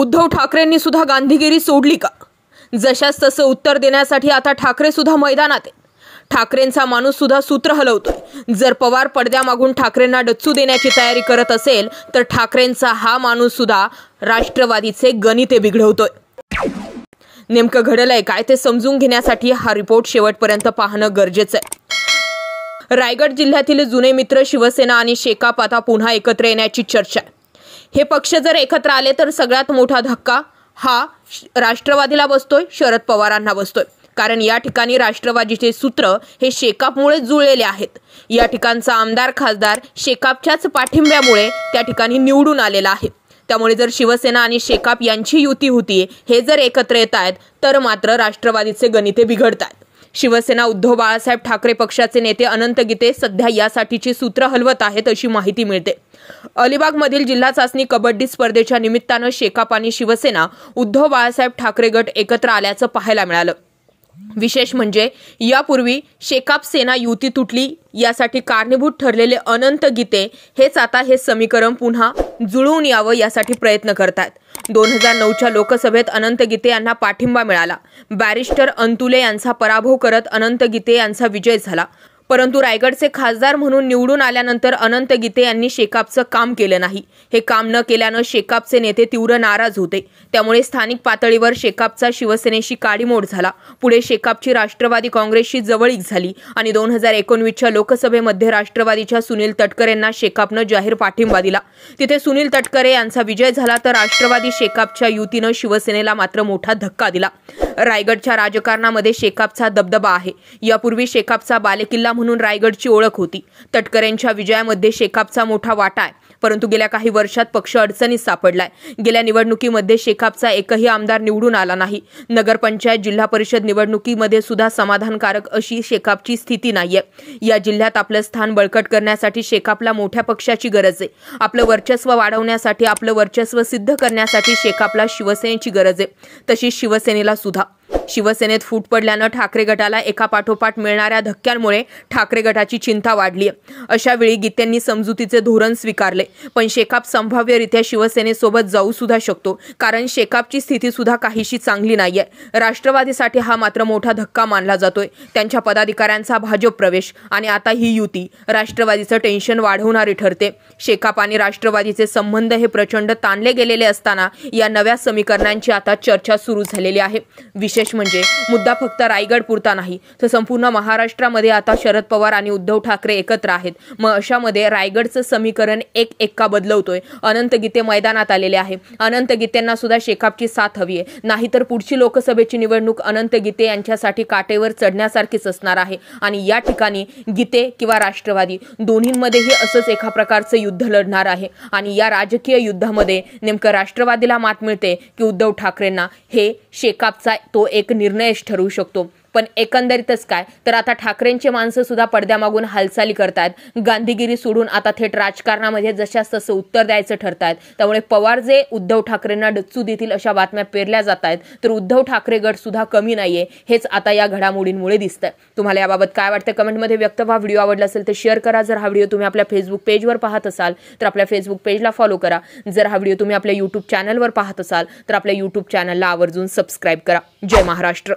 उद्धव ठाकरेंनी सुद्धा गांधीगिरी सोडली का जशास तसं उत्तर देण्यासाठी आता ठाकरे सुद्धा मैदानात ठाकरेंचा माणूस सुद्धा सूत्र हलवतोय जर पवार पडद्यामागून ठाकरेंना डच्चू देण्याची तयारी करत असेल तर ठाकरेंचा हा माणूस सुद्धा राष्ट्रवादीचे गणिते बिघडवतोय नेमकं घडलंय काय ते समजून घेण्यासाठी हा रिपोर्ट शेवटपर्यंत पाहणं गरजेचं आहे रायगड जिल्ह्यातील जुने मित्र शिवसेना आणि शेकाप आता पुन्हा एकत्र येण्याची चर्चा आहे हे पक्ष जर एकत्र आले तर सगळ्यात मोठा धक्का हा राष्ट्रवादीला बसतोय शरद पवारांना बसतोय कारण या ठिकाणी राष्ट्रवादीचे सूत्र हे शेकापमुळे जुळलेले आहेत या ठिकाणचा आमदार खासदार शेकापच्याच पाठिंब्यामुळे त्या ठिकाणी निवडून आलेला आहे त्यामुळे जर शिवसेना आणि शेकाप यांची युती होती हे जर एकत्र येत आहेत तर मात्र राष्ट्रवादीचे गणिते बिघडतात शिवसेना उद्धव बाळासाहेब ठाकरे पक्षाचे नेते अनंत गीते सध्या यासाठीची सूत्र हलवत आहेत अशी माहिती मिळते अलिबागमधील जिल्हा चाचणी कबड्डी स्पर्धेच्या निमित्तानं शेकाप आणि शिवसेना उद्धव बाळासाहेब ठाकरे गट एकत्र आल्याचं पाहायला मिळालं विशेष म्हणजे यापूर्वी शेकाप सेना युती तुटली यासाठी कारणीभूत ठरलेले अनंत गीते हेच आता हे समीकरण पुन्हा जुळवून यावं यासाठी प्रयत्न करतात दोन हजार नऊच्या लोकसभेत अनंत गीते यांना पाठिंबा मिळाला बॅरिस्टर अंतुले यांचा पराभव करत अनंत गीते यांचा विजय झाला परंतु रायगडचे खासदार म्हणून निवडून आल्यानंतर अनंत गीते यांनी शेकापचं काम केलं नाही हे काम न केल्यानं शेकापचे नेते तीव्र नाराज होते त्यामुळे स्थानिक पातळीवर शेकापचा शिवसेनेशी काडीमोड झाला पुढे शेकापची राष्ट्रवादी काँग्रेसशी जवळीक झाली आणि दोन हजार एकोणवीसच्या लोकसभेमध्ये राष्ट्रवादीच्या सुनील तटकरेंना शेकापनं जाहीर पाठिंबा दिला तिथे सुनील तटकरे यांचा विजय झाला तर राष्ट्रवादी शेकापच्या युतीनं शिवसेनेला मात्र मोठा धक्का दिला रायगडच्या राजकारणामध्ये शेकापचा दबदबा आहे यापूर्वी शेकापचा बालेकिल्ला म्हणून रायगडची ओळख होती तटकरेंच्या विजयामध्ये शेकापचा मोठा वाटा आहे परंतु गेल्या काही वर्षात पक्ष अडचणीत सापडलाय गेल्या निवडणुकीमध्ये शेकापचा एकही आमदार निवडून आला नाही नगरपंचायत जिल्हा परिषद निवडणुकीमध्ये सुद्धा समाधानकारक अशी शेकापची स्थिती नाहीये या जिल्ह्यात आपलं स्थान बळकट करण्यासाठी शेकापला मोठ्या पक्षाची गरज आहे आपलं वर्चस्व वाढवण्यासाठी आपलं वर्चस्व सिद्ध करण्यासाठी शेकापला शिवसेनेची गरज आहे तशीच शिवसेनेला सुद्धा शिवसेनेत फूट पडल्यानं ठाकरे गटाला एकापाठोपाठ मिळणाऱ्या धक्क्यांमुळे ठाकरे गटाची चिंता वाढली आहे अशावेळी गीत्यांनी समजुतीचे धोरण स्वीकारले पण शेकाप संभाव्यरित्या शिवसेनेसोबत जाऊ सुद्धा शकतो कारण शेकापची स्थिती सुद्धा काहीशी चांगली नाहीये राष्ट्रवादीसाठी हा मात्र मोठा धक्का मानला जातोय त्यांच्या पदाधिकाऱ्यांचा भाजप प्रवेश आणि आता ही युती राष्ट्रवादीचं टेन्शन वाढवणारी ठरते शेकाप आणि राष्ट्रवादीचे संबंध हे प्रचंड ताणले गेलेले असताना या नव्या समीकरणांची आता चर्चा सुरू झालेली आहे विशेष म्हणजे म्हणजे मुद्दा फक्त रायगड पुरता नाही तर संपूर्ण महाराष्ट्रामध्ये आता शरद पवार आणि उद्धव ठाकरे एकत्र आहेत मग अशामध्ये रायगडचं समीकरण एक एक्का बदलवतोय अनंत गीते मैदानात आलेले आहे अनंत गीतेंना सुद्धा शेकापची साथ हवी आहे नाहीतर पुढची लोकसभेची निवडणूक अनंत गीते यांच्यासाठी काटेवर चढण्यासारखीच असणार आहे आणि या ठिकाणी गीते किंवा राष्ट्रवादी दोन्हींमध्येही असंच एका प्रकारचं युद्ध लढणार आहे आणि या राजकीय युद्धामध्ये नेमकं राष्ट्रवादीला मात मिळते की उद्धव ठाकरेंना हे शेकापचा तो एक एक निर्णयच ठरवू शकतो पण एकंदरीतच काय तर आता ठाकरेंचे माणसं सुद्धा पडद्यामागून हालचाली करतात गांधीगिरी सोडून आता थेट राजकारणामध्ये जशाच तसं उत्तर द्यायचं ठरत आहेत त्यामुळे पवार जे उद्धव ठाकरेंना डच्चू देतील अशा बातम्या पेरल्या जात आहेत तर उद्धव ठाकरे गट सुद्धा कमी नाहीये हेच आता या घडामोडींमुळे दिसतंय तुम्हाला याबाबत काय वाटतं कमेंटमध्ये व्यक्त व्हा व्हिडिओ आवडला असेल तर शेअर करा जर हा व्हिडिओ तुम्ही आपल्या फेसबुक पेजवर पाहत असाल तर आपल्या फेसबुक पेजला फॉलो करा जर हा व्हिडिओ तुम्ही आपल्या युट्यूब चॅनलवर पाहत असाल तर आपल्या युट्यूब चॅनलला आवर्जून सबस्क्राईब करा जय महाराष्ट्र